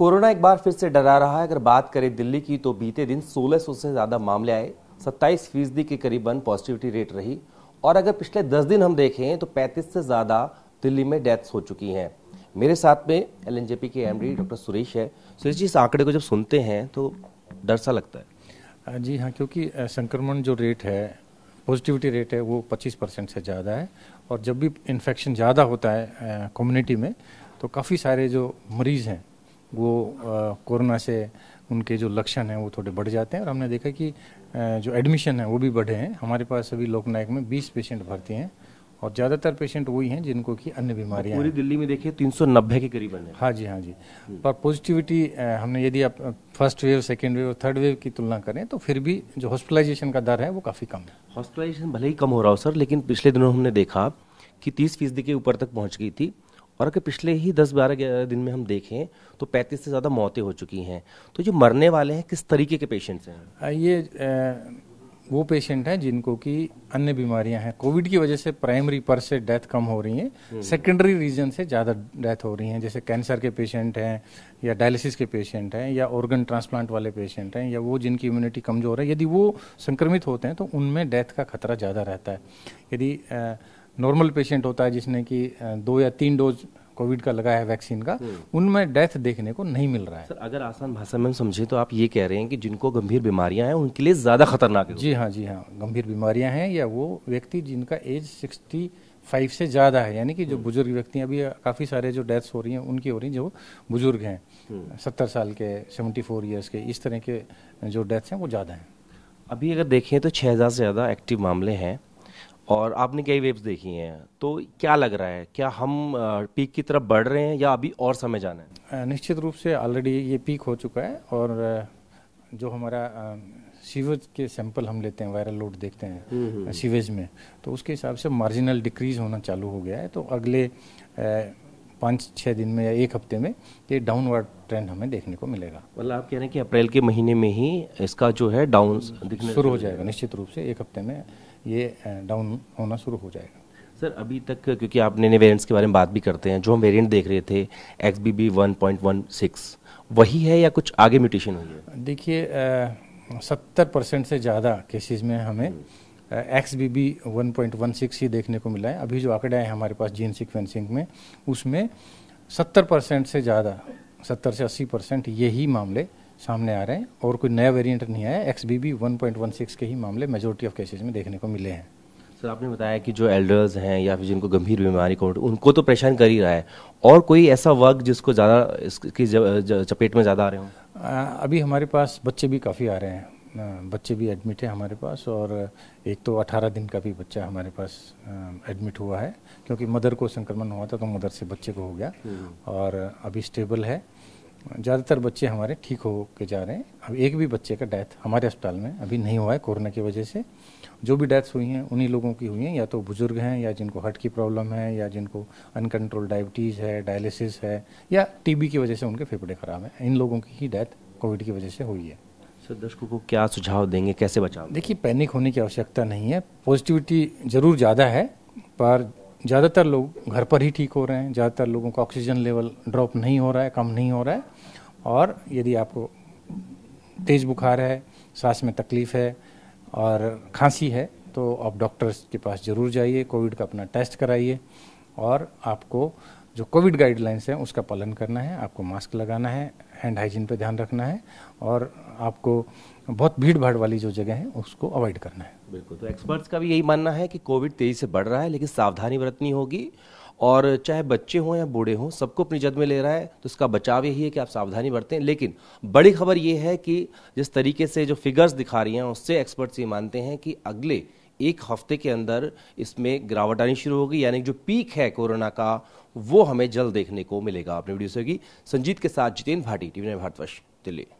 Corona एक बार फिर से डरा रहा है अगर बात करें दिल्ली की तो बीते दिन 1600 से ज़्यादा मामले आए 27 फीसदी के करीबन पॉजिटिविटी रेट रही और अगर पिछले 10 दिन हम देखें तो 35 से ज़्यादा दिल्ली में डेथ्स हो चुकी हैं मेरे साथ में एल के एम डॉक्टर सुरेश है सुरेश जी इस आंकड़े को जब सुनते हैं तो डर सा लगता है जी हाँ क्योंकि संक्रमण जो रेट है पॉजिटिविटी रेट है वो 25 परसेंट से ज़्यादा है और जब भी इन्फेक्शन ज़्यादा होता है कम्युनिटी में तो काफ़ी सारे जो मरीज़ हैं वो कोरोना से उनके जो लक्षण हैं वो थोड़े बढ़ जाते हैं और हमने देखा कि जो एडमिशन है वो भी बढ़े हैं हमारे पास अभी लोकनायक में 20 पेशेंट भर्ती हैं और ज़्यादातर पेशेंट वही हैं जिनको कि अन्य बीमारियां पूरी दिल्ली में देखिए तीन सौ नब्बे के करीब हैं हाँ जी हाँ जी पर पॉजिटिविटी हमने यदि आप फर्स्ट वेव सेकेंड वेव और थर्ड वेव की तुलना करें तो फिर भी जो हॉस्पिटलाइजेशन का दर है वो काफ़ी कम है हॉस्पिटलाइजेशन भले ही कम हो रहा हो सर लेकिन पिछले दिनों हमने देखा कि तीस फीसदी के ऊपर तक पहुँच गई थी और अगर पिछले ही दस बारह दिन में हम देखें तो पैंतीस से ज़्यादा मौतें हो चुकी हैं तो जो मरने वाले हैं किस तरीके के पेशेंट्स हैं ये वो पेशेंट हैं जिनको कि अन्य बीमारियां हैं कोविड की वजह से प्राइमरी पर से डेथ कम हो रही है सेकेंडरी रीजन से ज़्यादा डेथ हो रही हैं जैसे कैंसर के पेशेंट हैं या डायलिसिस के पेशेंट हैं या ऑर्गन ट्रांसप्लांट वाले पेशेंट हैं या वो जिनकी इम्यूनिटी कमज़ोर है यदि वो संक्रमित होते हैं तो उनमें डेथ का खतरा ज़्यादा रहता है यदि नॉर्मल पेशेंट होता है जिसने कि दो या तीन डोज कोविड का लगाया है वैक्सीन का हम्म। उनमें डेथ देखने को नहीं मिल रहा है सर अगर आसान भाषा में समझे तो आप ये कह रहे हैं कि जिनको गंभीर बीमारियां हैं उनके लिए ज़्यादा खतरनाक है जी हाँ जी हाँ गंभीर बीमारियां हैं या वो व्यक्ति जिनका एज सिक्सटी फाइव से ज़्यादा है यानी कि जो हम्म। बुजुर्ग व्यक्ति हैं अभी काफ़ी सारे जो डेथ्स हो रही हैं उनकी हो रही हैं जो बुजुर्ग हैं हम्म। सत्तर साल के सेवेंटी फोर ईयर्स के इस तरह के जो डेथ्स हैं वो ज़्यादा हैं अभी अगर देखें तो छः हज़ार से ज़्यादा एक्टिव मामले हैं और आपने कई वेव्स देखी हैं तो क्या लग रहा है क्या हम पीक की तरफ बढ़ रहे हैं या अभी और समय जाना है निश्चित रूप से ऑलरेडी ये पीक हो चुका है और जो हमारा सीवेज के सैंपल हम लेते हैं वायरल लोड देखते हैं सीवेज हम्म, हम्म, हम्म। में तो उसके हिसाब से मार्जिनल डिक्रीज होना चालू हो गया है तो अगले पाँच छः दिन में या एक हफ्ते में ये डाउनवर्ड ट्रेंड हमें देखने को मिलेगा मतलब आप कह रहे हैं कि अप्रैल के महीने में ही इसका जो है डाउन शुरू हो जाएगा निश्चित रूप से एक हफ्ते में ये डाउन होना शुरू हो जाएगा सर अभी तक क्योंकि आप नए वेरियंट्स के बारे में बात भी करते हैं जो हम वेरियंट देख रहे थे X B B one point one six वही है या कुछ आगे म्यूटेशन हुई है देखिए सत्तर परसेंट से ज़्यादा केसेस में हमें हम्म। X B B one point one six ही देखने को मिला है अभी जो आंकड़े हैं हमारे पास जीन सिक्वेंसिंग में उसमें सत्तर परसेंट से ज़्यादा सत्तर से अस्सी परसेंट यही मामले सामने आ रहे हैं और कोई नया वेरिएंट नहीं आया X B B one point one six के ही मामले मेजोरिटी ऑफ केसेज में देखने को मिले हैं सर आपने बताया कि जो एल्डर्स हैं या फिर जिनको गंभीर बीमारी को उनको तो परेशान कर ही रहा है और कोई ऐसा वर्ग जिसको ज़्यादा इसकी चपेट में ज़्यादा आ रहे हो अभी हमारे पास बच्चे भी काफ़ी आ रहे हैं बच्चे भी एडमिट है हमारे पास और एक तो 18 दिन का भी बच्चा हमारे पास एडमिट हुआ है क्योंकि मदर को संक्रमण हुआ था तो मदर से बच्चे को हो गया हम्म। और अभी स्टेबल है ज़्यादातर बच्चे हमारे ठीक हो के जा रहे हैं अब एक भी बच्चे का डेथ हमारे अस्पताल में अभी नहीं हुआ है कोरोना की वजह से जो भी डेथ्स हुई हैं उन्हीं लोगों की हुई हैं या तो बुज़ुर्ग हैं या जिनको हार्ट की प्रॉब्लम है या जिनको अनकंट्रोल डायबिटीज़ है डायलिसिस है या टीबी की वजह से उनके फेफड़े ख़राब हैं इन लोगों की ही डेथ कोविड की वजह से हुई है सर दर्शकों को क्या सुझाव देंगे कैसे बचाव देखिए पैनिक होने की आवश्यकता नहीं है पॉजिटिविटी ज़रूर ज़्यादा है पर ज़्यादातर लोग घर पर ही ठीक हो रहे हैं ज़्यादातर लोगों का ऑक्सीजन लेवल ड्रॉप नहीं हो रहा है कम नहीं हो रहा है और यदि आपको तेज़ बुखार है सांस में तकलीफ़ है और खांसी है तो आप डॉक्टर्स के पास ज़रूर जाइए कोविड का अपना टेस्ट कराइए और आपको जो कोविड गाइडलाइंस हैं उसका पालन करना है आपको मास्क लगाना है हैंड हाइजीन पर ध्यान रखना है और आपको बहुत भीड़ भाड़ वाली जो जगह है उसको अवॉइड करना है बिल्कुल तो एक्सपर्ट्स का भी यही मानना है कि कोविड तेजी से बढ़ रहा है लेकिन सावधानी बरतनी होगी और चाहे बच्चे हों या बूढ़े हों सबको अपनी जद में ले रहा है तो इसका बचाव यही है कि आप सावधानी बरतें लेकिन बड़ी खबर ये है कि जिस तरीके से जो फिगर्स दिखा रही हैं उससे एक्सपर्ट्स ये मानते हैं कि अगले एक हफ्ते के अंदर इसमें गिरावट आनी शुरू होगी यानी जो पीक है कोरोना का वो हमें जल्द देखने को मिलेगा अपने वीडियो से संजीत के साथ जितेंद्र भाटी टीवी भारतवर्ष दिल्ली